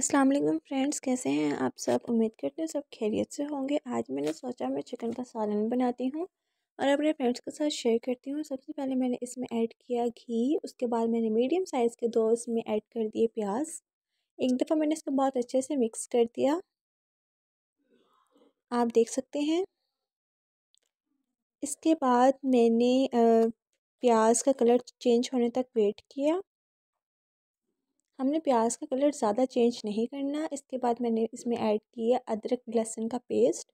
अस्सलाम वालेकुम फ्रेंड्स कैसे हैं आप सब उम्मीद करते हैं सब खैरियत से होंगे आज मैंने सोचा मैं चिकन का सालन बनाती हूँ और अपने फ्रेंड्स के साथ शेयर करती हूँ सबसे पहले मैंने इसमें ऐड किया घी उसके बाद मैंने मीडियम साइज़ के दो इसमें ऐड कर दिए प्याज एक दफ़ा मैंने इसको बहुत अच्छे से मिक्स कर दिया आप देख सकते हैं इसके बाद मैंने प्याज का कलर चेंज होने तक वेट किया हमने प्याज का कलर ज़्यादा चेंज नहीं करना इसके बाद मैंने इसमें ऐड किया अदरक लहसुन का पेस्ट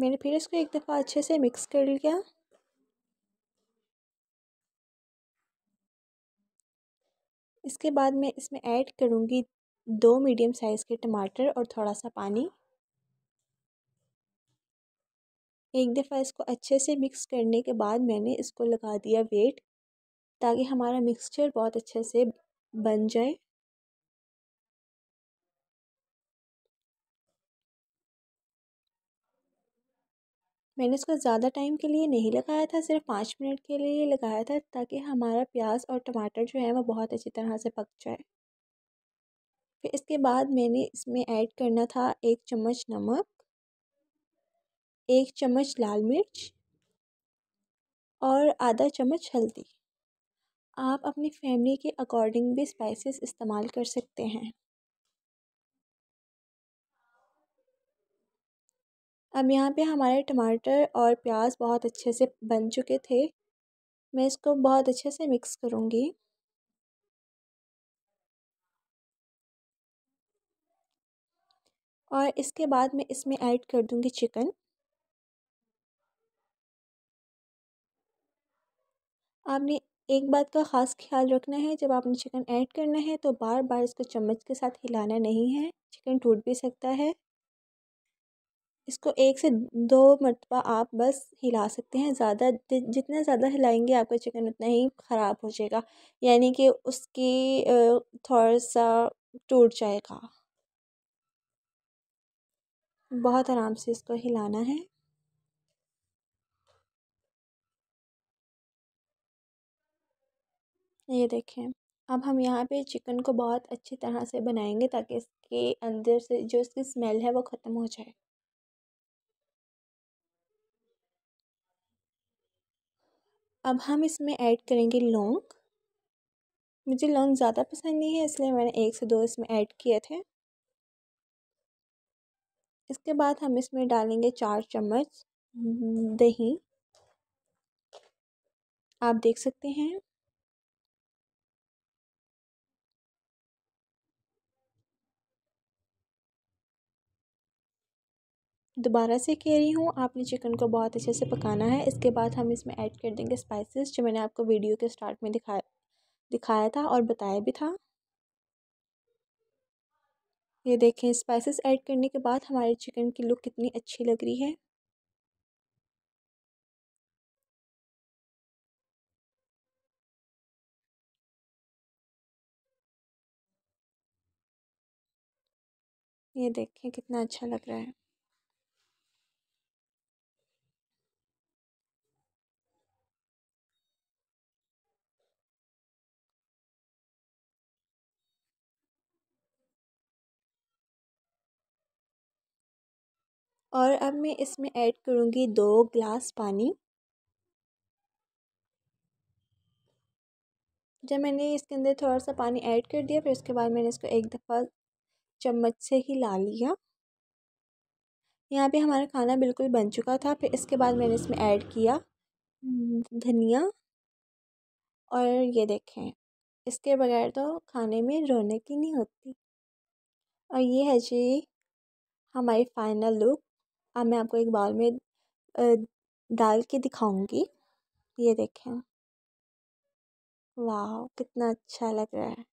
मैंने फिर इसको एक दफ़ा अच्छे से मिक्स कर लिया इसके बाद मैं इसमें ऐड करूँगी दो मीडियम साइज़ के टमाटर और थोड़ा सा पानी एक दफ़ा इसको अच्छे से मिक्स करने के बाद मैंने इसको लगा दिया वेट ताकि हमारा मिक्सचर बहुत अच्छे से बन जाए मैंने इसको ज़्यादा टाइम के लिए नहीं लगाया था सिर्फ पाँच मिनट के लिए लगाया था ताकि हमारा प्याज और टमाटर जो है वो बहुत अच्छी तरह से पक जाए फिर इसके बाद मैंने इसमें ऐड करना था एक चम्मच नमक एक चम्मच लाल मिर्च और आधा चम्मच हल्दी आप अपनी फ़ैमिली के अकॉर्डिंग भी स्पाइसेस इस्तेमाल कर सकते हैं अब यहाँ पे हमारे टमाटर और प्याज बहुत अच्छे से बन चुके थे मैं इसको बहुत अच्छे से मिक्स करूँगी और इसके बाद मैं इसमें ऐड कर दूँगी चिकन आपने एक बात का ख़ास ख्याल रखना है जब आपने चिकन ऐड करना है तो बार बार इसको चम्मच के साथ हिलाना नहीं है चिकन टूट भी सकता है इसको एक से दो मरतबा आप बस हिला सकते हैं ज़्यादा जितना ज़्यादा हिलाएंगे आपका चिकन उतना ही ख़राब हो जाएगा यानी कि उसकी थोड़ा सा टूट जाएगा बहुत आराम से इसको हिलाना है ये देखें अब हम यहाँ पे चिकन को बहुत अच्छी तरह से बनाएंगे ताकि इसके अंदर से जो इसकी स्मेल है वो ख़त्म हो जाए अब हम इसमें ऐड करेंगे लौंग मुझे लौंग ज़्यादा पसंद नहीं है इसलिए मैंने एक से दो इसमें ऐड किए थे इसके बाद हम इसमें डालेंगे चार चम्मच हम्म, दही आप देख सकते हैं दोबारा से कह रही हूँ आपने चिकन को बहुत अच्छे से पकाना है इसके बाद हम इसमें ऐड कर देंगे स्पाइसेस जो मैंने आपको वीडियो के स्टार्ट में दिखाया दिखाया था और बताया भी था ये देखें स्पाइसेस ऐड करने के बाद हमारे चिकन की लुक कितनी अच्छी लग रही है ये देखें कितना अच्छा लग रहा है और अब मैं इसमें ऐड करूँगी दो ग्लास पानी जब मैंने इसके अंदर थोड़ा सा पानी ऐड कर दिया फिर उसके बाद मैंने इसको एक दफ़ा चम्मच से ही ला लिया यहाँ पे हमारा खाना बिल्कुल बन चुका था फिर इसके बाद मैंने इसमें ऐड किया हम्म, धनिया और ये देखें इसके बगैर तो खाने में रौनक ही नहीं होती और ये है जी हमारी फाइनल लुक अब मैं आपको एक बाउल में डाल के दिखाऊंगी ये देखें वाह कितना अच्छा लग रहा है